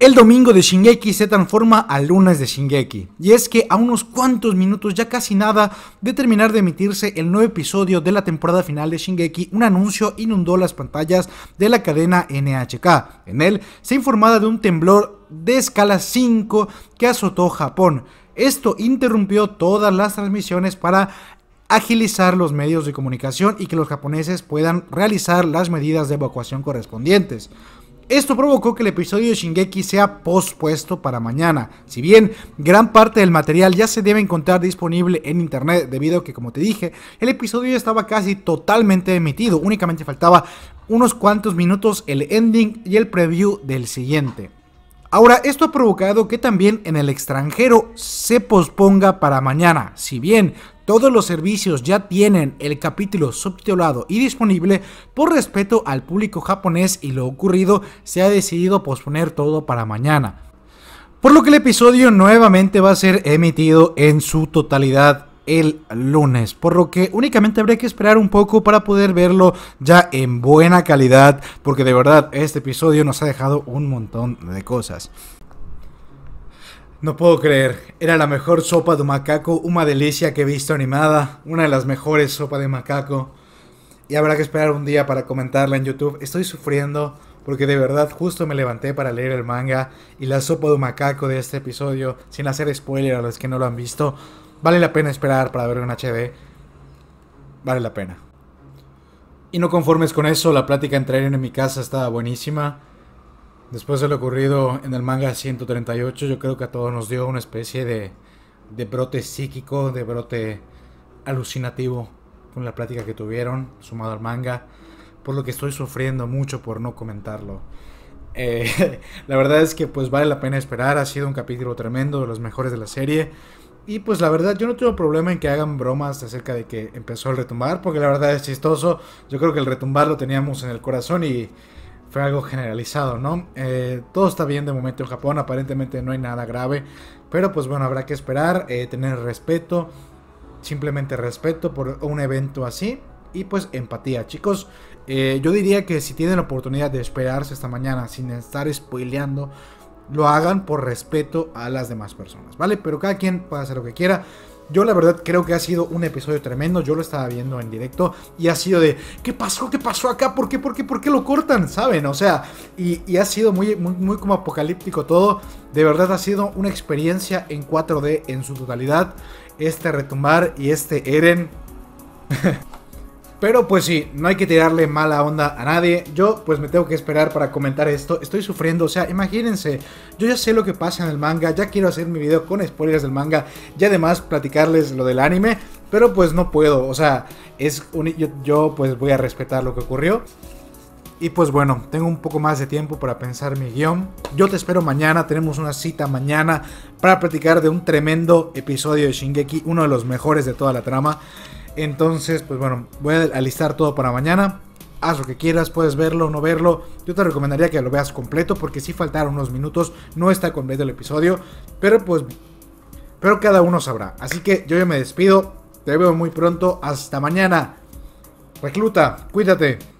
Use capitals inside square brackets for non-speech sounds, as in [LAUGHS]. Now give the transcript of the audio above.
El domingo de Shingeki se transforma al lunes de Shingeki, y es que a unos cuantos minutos, ya casi nada, de terminar de emitirse el nuevo episodio de la temporada final de Shingeki, un anuncio inundó las pantallas de la cadena NHK. En él se informaba de un temblor de escala 5 que azotó Japón. Esto interrumpió todas las transmisiones para agilizar los medios de comunicación y que los japoneses puedan realizar las medidas de evacuación correspondientes. Esto provocó que el episodio de Shingeki sea pospuesto para mañana. Si bien gran parte del material ya se debe encontrar disponible en internet, debido a que, como te dije, el episodio ya estaba casi totalmente emitido, únicamente faltaba unos cuantos minutos el ending y el preview del siguiente. Ahora, esto ha provocado que también en el extranjero se posponga para mañana. Si bien todos los servicios ya tienen el capítulo subtitulado y disponible, por respeto al público japonés y lo ocurrido, se ha decidido posponer todo para mañana. Por lo que el episodio nuevamente va a ser emitido en su totalidad el lunes, por lo que únicamente habré que esperar un poco para poder verlo ya en buena calidad, porque de verdad este episodio nos ha dejado un montón de cosas. No puedo creer, era la mejor sopa de macaco, una delicia que he visto animada, una de las mejores sopa de macaco. Y habrá que esperar un día para comentarla en YouTube. Estoy sufriendo porque de verdad justo me levanté para leer el manga y la sopa de macaco de este episodio, sin hacer spoiler a los que no lo han visto. Vale la pena esperar para ver en HD. Vale la pena. Y no conformes con eso, la plática entre Eren en mi casa estaba buenísima. Después de lo ocurrido en el manga 138, yo creo que a todos nos dio una especie de, de brote psíquico, de brote alucinativo con la plática que tuvieron, sumado al manga, por lo que estoy sufriendo mucho por no comentarlo. Eh, [LAUGHS] la verdad es que pues vale la pena esperar, ha sido un capítulo tremendo, de los mejores de la serie. Y pues la verdad, yo no tengo problema en que hagan bromas acerca de que empezó el retumbar, porque la verdad es chistoso. Yo creo que el retumbar lo teníamos en el corazón y fue algo generalizado, ¿no? Eh, todo está bien de momento en Japón, aparentemente no hay nada grave, pero pues bueno, habrá que esperar, eh, tener respeto, simplemente respeto por un evento así y pues empatía. Chicos, eh, yo diría que si tienen la oportunidad de esperarse esta mañana sin estar spoileando lo hagan por respeto a las demás personas, ¿vale? Pero cada quien puede hacer lo que quiera. Yo la verdad creo que ha sido un episodio tremendo, yo lo estaba viendo en directo y ha sido de, ¿qué pasó? ¿Qué pasó acá? ¿Por qué? ¿Por qué? ¿Por qué lo cortan? ¿Saben? O sea, y, ha sido muy, muy, muy como apocalíptico todo. De verdad ha sido una experiencia en 4D en su totalidad. Este retumbar y este Eren. [LAUGHS] Pero pues sí, no hay que tirarle mala onda a nadie. Yo pues me tengo que esperar para comentar esto. Estoy sufriendo, o sea, imagínense. Yo ya sé lo que pasa en el manga, ya quiero hacer mi video con spoilers del manga y además platicarles lo del anime. Pero pues no puedo, o sea, es un, yo, yo pues voy a respetar lo que ocurrió. Y pues bueno, tengo un poco más de tiempo para pensar mi guión. Yo te espero mañana, tenemos una cita mañana para platicar de un tremendo episodio de Shingeki, uno de los mejores de toda la trama. Entonces, pues bueno, voy a alistar todo para mañana. Haz lo que quieras, puedes verlo o no verlo. Yo te recomendaría que lo veas completo porque si faltaron unos minutos, no está completo el episodio, pero pues pero cada uno sabrá. Así que yo ya me despido. Te veo muy pronto. Hasta mañana. Recluta, cuídate.